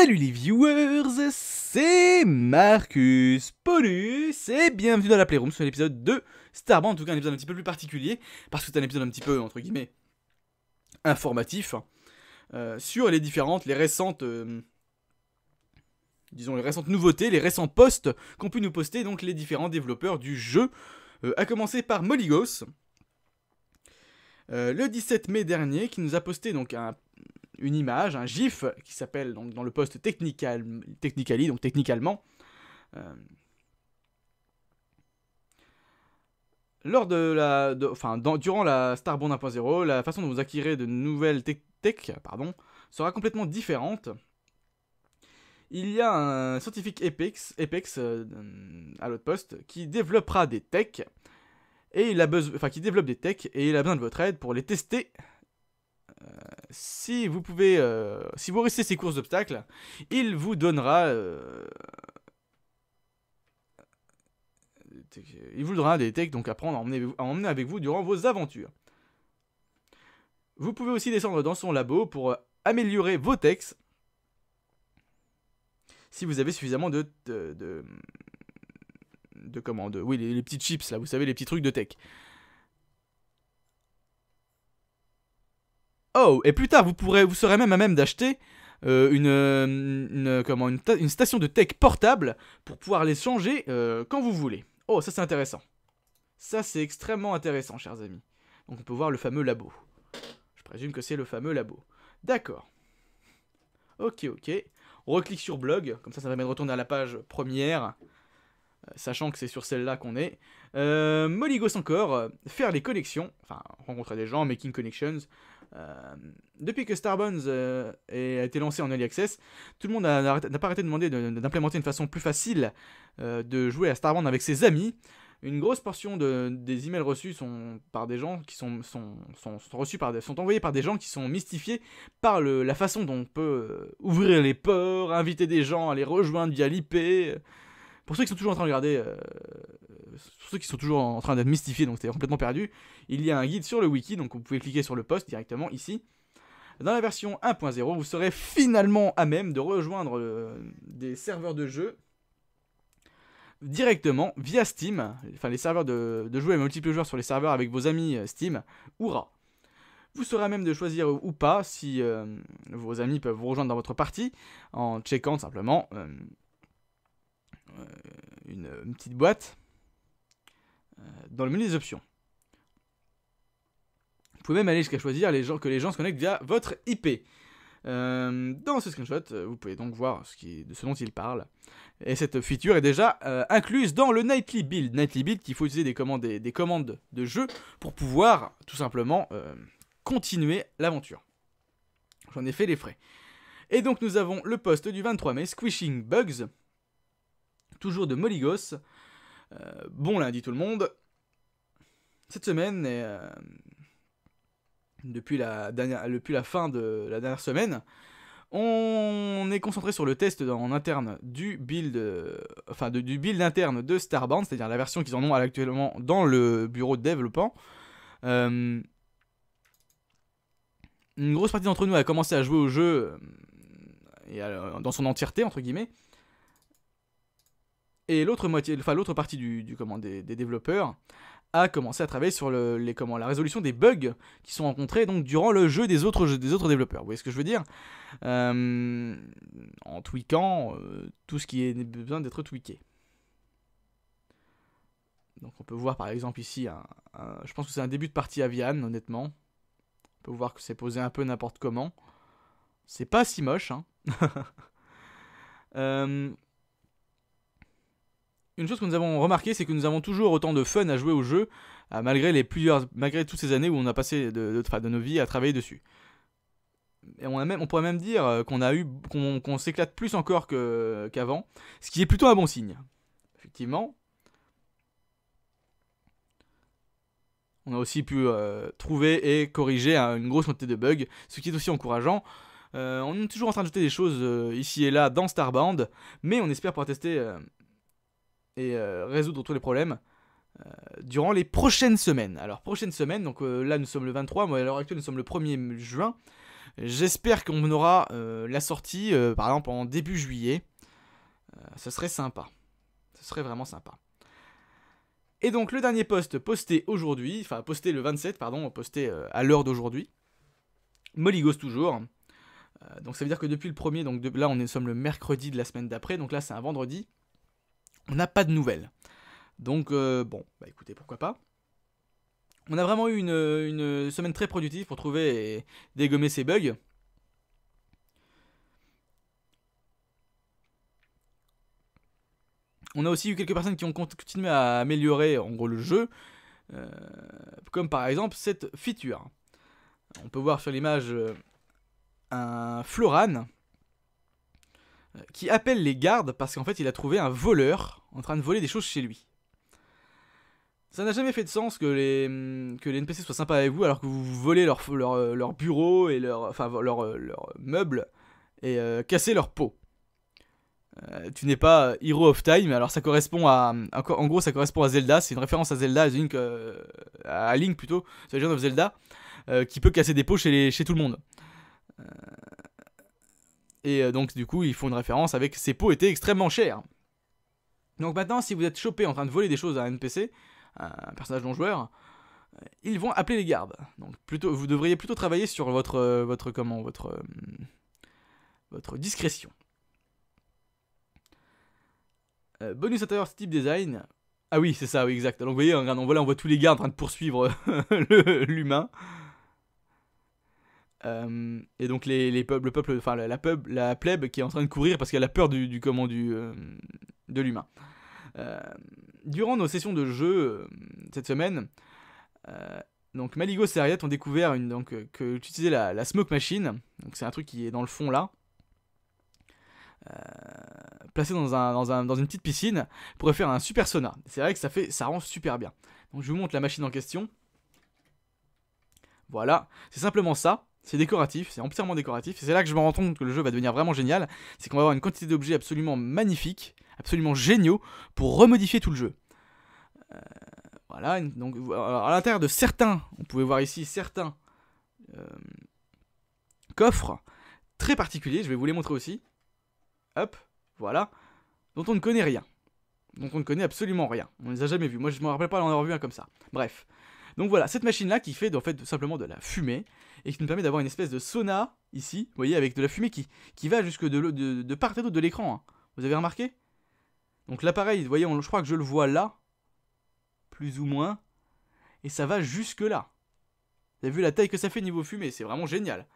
Salut les viewers, c'est Marcus Paulus et bienvenue dans la Playroom sur l'épisode 2 Starbound, en tout cas un épisode un petit peu plus particulier, parce que c'est un épisode un petit peu, entre guillemets, informatif, hein, euh, sur les différentes, les récentes, euh, disons les récentes nouveautés, les récents posts qu'ont pu nous poster donc les différents développeurs du jeu, A euh, à commencer par Moligos, le 17 mai dernier, qui nous a posté donc un, une image, un GIF, qui s'appelle donc dans le poste technical, Technicali, donc technicalement. Euh, lors de la. enfin, durant la Starborn 1.0, la façon dont vous acquérir de nouvelles techs pardon, sera complètement différente. Il y a un scientifique Apex, euh, à l'autre poste qui développera des techs et il a besoin, enfin qui développe des techs et il a besoin de votre aide pour les tester si vous pouvez, euh, si vous réussissez ces courses d'obstacles, il vous donnera, euh, il vous donnera des techs donc à prendre, à emmener, avec vous durant vos aventures. Vous pouvez aussi descendre dans son labo pour euh, améliorer vos techs si vous avez suffisamment de de, de, commandes. Oui, les, les petits chips là, vous savez les petits trucs de tech. Oh, et plus tard, vous, pourrez, vous serez même à même d'acheter euh, une, euh, euh, une, station de tech portable pour pouvoir les changer quand vous voulez. Oh, ça c'est intéressant. Ça c'est extrêmement intéressant, chers amis. Donc on peut voir le fameux labo. Je présume que c'est le fameux labo. D'accord. Ok, ok. On reclique sur blog, comme ça ça va de retourner à la page première sachant que c'est sur celle-là qu'on est. Euh, Moligos encore, euh, faire les connexions. enfin rencontrer des gens, making connections. Euh, depuis que Starbonds euh, a été lancé en Early Access, tout le monde n'a pas arrêté de demander d'implémenter une façon plus facile de jouer à Starbound avec ses amis. Une grosse portion des emails reçus sont par des gens qui sont, reçus par sont envoyés par des gens qui sont mystifiés par la façon dont on peut ouvrir les ports, inviter des gens à les rejoindre via l'IP. Pour ceux qui sont toujours en train de regarder, euh, ceux qui sont toujours en train d'être mystifiés, donc c'est complètement perdu, il y a un guide sur le wiki, donc vous pouvez cliquer sur le post directement ici. Dans la version 1.0, vous serez finalement à même de rejoindre euh, des serveurs de jeu directement via Steam, enfin les serveurs de, jouer à multiples joueurs sur les serveurs avec vos amis euh, Steam, hurrah Vous serez à même de choisir ou pas si vos amis peuvent vous rejoindre dans votre partie en checkant simplement euh, une, petite boîte euh, dans le menu des options. Vous pouvez même aller jusqu'à choisir les gens, que les gens se connectent via votre IP. Euh, dans ce screenshot, vous pouvez donc voir ce de ce dont il parle. Et cette feature est déjà incluse dans le Nightly Build. Nightly Build, qu'il faut utiliser des commandes, commandes de jeu pour pouvoir tout simplement continuer l'aventure. J'en ai fait les frais. Et donc nous avons le poste du 23 mai, Squishing Bugs, toujours de Moligos. Euh, bon lundi tout le monde. Cette semaine, euh, depuis, la la fin de la dernière semaine, on est concentré sur le test en interne du build, euh, enfin de, du build interne de Starbound, c'est-à-dire la version qu'ils en ont actuellement dans le bureau de développement. Euh, une grosse partie d'entre nous a commencé à jouer au jeu dans son entièreté entre guillemets. Et l'autre moitié, enfin l'autre partie du, du des, développeurs a commencé à travailler sur les, comment, la résolution des bugs qui sont rencontrés donc durant le jeu des autres des autres développeurs. Vous voyez ce que je veux dire euh, En tweakant euh, tout ce qui est besoin d'être tweaké. Donc on peut voir par exemple ici, je pense que c'est un début de partie Avian, honnêtement. On peut voir que c'est posé un peu n'importe comment. C'est pas si moche. Hein. Euh, une chose que nous avons remarqué, c'est que nous avons toujours autant de fun à jouer au jeu, euh, malgré, les plusieurs, malgré toutes ces années où on a passé de, de, de nos vies à travailler dessus. Et on, a même, on pourrait même dire euh, qu'on a eu qu'on s'éclate plus encore qu'avant, ce qui est plutôt un bon signe. Effectivement. On a aussi pu euh, trouver et corriger une grosse quantité de bugs, ce qui est aussi encourageant. on est toujours en train de jeter des choses ici et là dans Starbound, mais on espère pouvoir tester et euh, résoudre tous les problèmes euh, durant les prochaines semaines. Alors, prochaine semaine, donc euh, là nous sommes le 23, moi à l'heure actuelle nous sommes le 1er juin. J'espère qu'on aura la sortie, par exemple, en début juillet. ce serait sympa. Ce serait vraiment sympa. Et donc le dernier post posté aujourd'hui, enfin posté le 27, pardon, posté à l'heure d'aujourd'hui, Moligos toujours. donc ça veut dire que depuis le premier, donc là on est, nous sommes le mercredi de la semaine d'après, donc là c'est un vendredi on n'a pas de nouvelles. Donc euh, bon, bah écoutez, pourquoi pas. On a vraiment eu une, semaine très productive pour trouver et dégommer ces bugs. On a aussi eu quelques personnes qui ont continué à améliorer en gros le jeu, euh, comme par exemple cette feature. On peut voir sur l'image euh, un Floran qui appelle les gardes parce qu'en fait il a trouvé un voleur en train de voler des choses chez lui. Ça n'a jamais fait de sens que les, que les NPC soient sympas avec vous alors que vous volez leur, leur, bureau et leur, enfin, leur, euh, leur meuble et euh, casser cassez leur peau. Euh, tu n'es pas Hero of Time, alors ça correspond à. En gros, ça correspond à Zelda, c'est une référence à Zelda, à Link, à Link plutôt, The Legend of Zelda, qui peut casser des peaux chez, chez tout le monde. Et euh, donc du coup, ils font une référence avec ces pots étaient extrêmement chers. Donc maintenant, si vous êtes chopé en train de voler des choses à un NPC, un personnage non joueur, euh, ils vont appeler les gardes. Donc plutôt, vous devriez plutôt travailler sur votre, euh, votre comment, votre, votre discrétion. bonus intérieur type design. Ah oui, c'est ça, oui, exact. Donc vous voyez, on, voilà, on voit tous les gardes en train de poursuivre l'humain. Euh, et donc les, les peuples, peuple, enfin la, la, la plèbe qui est en train de courir parce qu'elle a peur du, du du euh, de l'humain. Euh, durant nos sessions de jeu cette semaine, donc Maligo et Seriette ont découvert une, donc que utiliser la, la, smoke machine. Donc c'est un truc qui est dans le fond là. placé dans, un, dans, une petite piscine pourrait faire un super sauna. C'est vrai que ça fait ça rend super bien. Donc je vous montre la machine en question. Voilà, c'est simplement ça. C'est décoratif, c'est entièrement décoratif, et c'est là que je me rends compte que le jeu va devenir vraiment génial, c'est qu'on va avoir une quantité d'objets absolument magnifiques, absolument géniaux, pour remodifier tout le jeu. Euh, voilà, donc euh, à l'intérieur de certains, on pouvait voir ici certains euh, coffres très particuliers, je vais vous les montrer aussi. Hop, voilà, dont on ne connaît rien. dont on ne connaît absolument rien. On ne les a jamais vus. Moi, je ne me rappelle pas d'en avoir vu un comme ça. Bref. Donc voilà, cette machine-là qui fait en fait simplement de la fumée et qui nous permet d'avoir une espèce de sauna ici, vous voyez, avec de la fumée qui, va jusque de, part et d'autre de l'écran. Hein. Vous avez remarqué Donc l'appareil, vous voyez, je crois que je le vois là, plus ou moins, et ça va jusque là. Vous avez vu la taille que ça fait niveau fumée, c'est vraiment génial.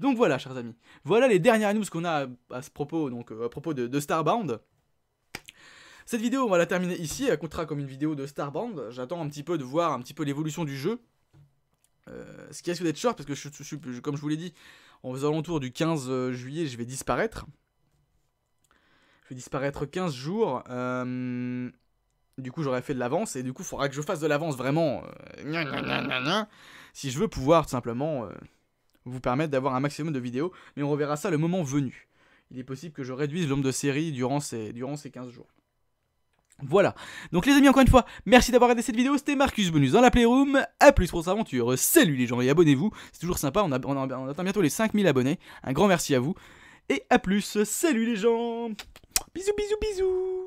Donc voilà, chers amis, voilà les dernières news qu'on a à, ce propos, donc euh, à propos de, de Starbound. Cette vidéo, on va la terminer ici, elle comptera comme une vidéo de Starbound. J'attends un petit peu de voir un petit peu l'évolution du jeu. Euh, ce qui risque d'être short, parce que comme je vous l'ai dit, en faisant l'entour du 15 euh, juillet, je vais disparaître. Je vais disparaître 15 jours. Euh, du coup, j'aurais fait de l'avance, et du coup, il faudra que je fasse de l'avance vraiment. si je veux pouvoir tout simplement vous permettre d'avoir un maximum de vidéos, mais on reverra ça le moment venu. Il est possible que je réduise l'homme de série durant durant ces 15 jours. Voilà. Donc les amis, encore une fois, merci d'avoir regardé cette vidéo. C'était Marcus Bonus dans la Playroom. A plus pour cette aventure. Salut les gens et abonnez-vous. C'est toujours sympa. On, a, atteint bientôt les 5000 abonnés. Un grand merci à vous. Et à plus. Salut les gens. Bisous, bisous, bisous.